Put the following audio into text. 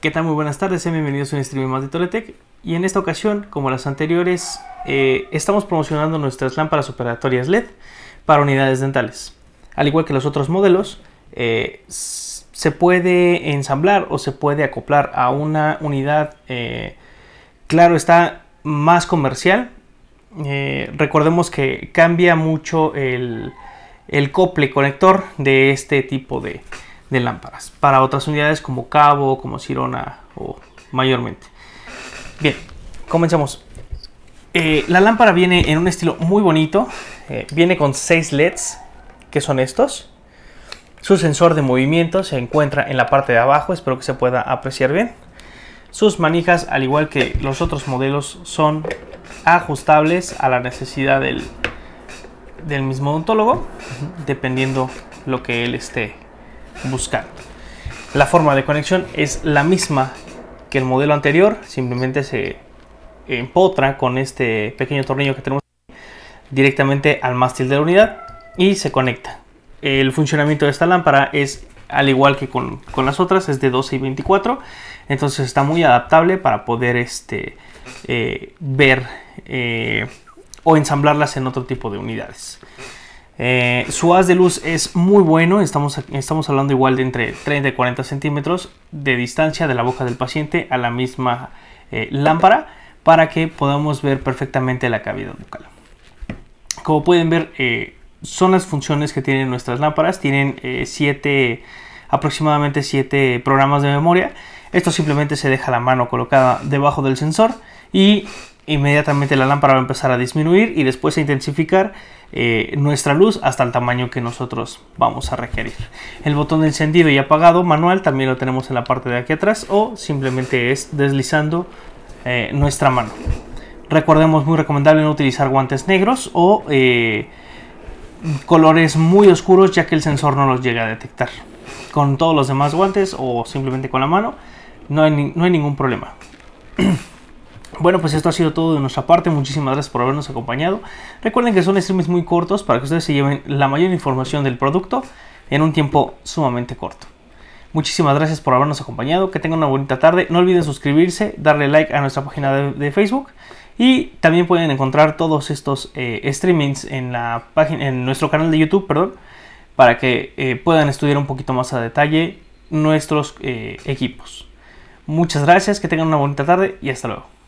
¿Qué tal? Muy buenas tardes, sean bienvenidos a un stream más de Toletec. Y en esta ocasión, como las anteriores, eh, estamos promocionando nuestras lámparas operatorias LED para unidades dentales. Al igual que los otros modelos, eh, se puede ensamblar o se puede acoplar a una unidad, eh, claro, está más comercial. recordemos que cambia mucho el, el cople conector de este tipo de, de lámparas para otras unidades como Cabo, como sirona o mayormente. Bien, comenzamos. Eh, la lámpara viene en un estilo muy bonito. Eh, viene con 6 LEDs, que son estos. Su sensor de movimiento se encuentra en la parte de abajo, espero que se pueda apreciar bien. Sus manijas, al igual que los otros modelos, son ajustables a la necesidad del, del mismo odontólogo, dependiendo lo que él esté Buscar. La forma de conexión es la misma que el modelo anterior, simplemente se empotra con este pequeño tornillo que tenemos directamente al mástil de la unidad y se conecta. El funcionamiento de esta lámpara es al igual que con, las otras, es de 12 y 24, entonces está muy adaptable para poder este, eh, ver eh, o ensamblarlas en otro tipo de unidades. Eh, su haz de luz es muy bueno, estamos, estamos hablando igual de entre 30 y 40 centímetros de distancia de la boca del paciente a la misma eh, lámpara para que podamos ver perfectamente la cavidad bucal. Como pueden ver, eh, son las funciones que tienen nuestras lámparas, tienen siete, aproximadamente 7 programas de memoria. Esto simplemente se deja la mano colocada debajo del sensor y inmediatamente la lámpara va a empezar a disminuir y después a intensificar eh, nuestra luz hasta el tamaño que nosotros vamos a requerir. El botón de encendido y apagado manual también lo tenemos en la parte de aquí atrás o simplemente es deslizando eh, nuestra mano. Recordemos muy recomendable no utilizar guantes negros o eh, colores muy oscuros ya que el sensor no los llega a detectar. Con todos los demás guantes o simplemente con la mano no hay, no hay ningún problema. Bueno, pues esto ha sido todo de nuestra parte. Muchísimas gracias por habernos acompañado. Recuerden que son streams muy cortos para que ustedes se lleven la mayor información del producto en un tiempo sumamente corto. Muchísimas gracias por habernos acompañado. Que tengan una bonita tarde. No olviden suscribirse, darle like a nuestra página de, Facebook. Y también pueden encontrar todos estos eh, streamings en, nuestro canal de YouTube, perdón, para que eh, puedan estudiar un poquito más a detalle nuestros eh, equipos. Muchas gracias, que tengan una bonita tarde y hasta luego.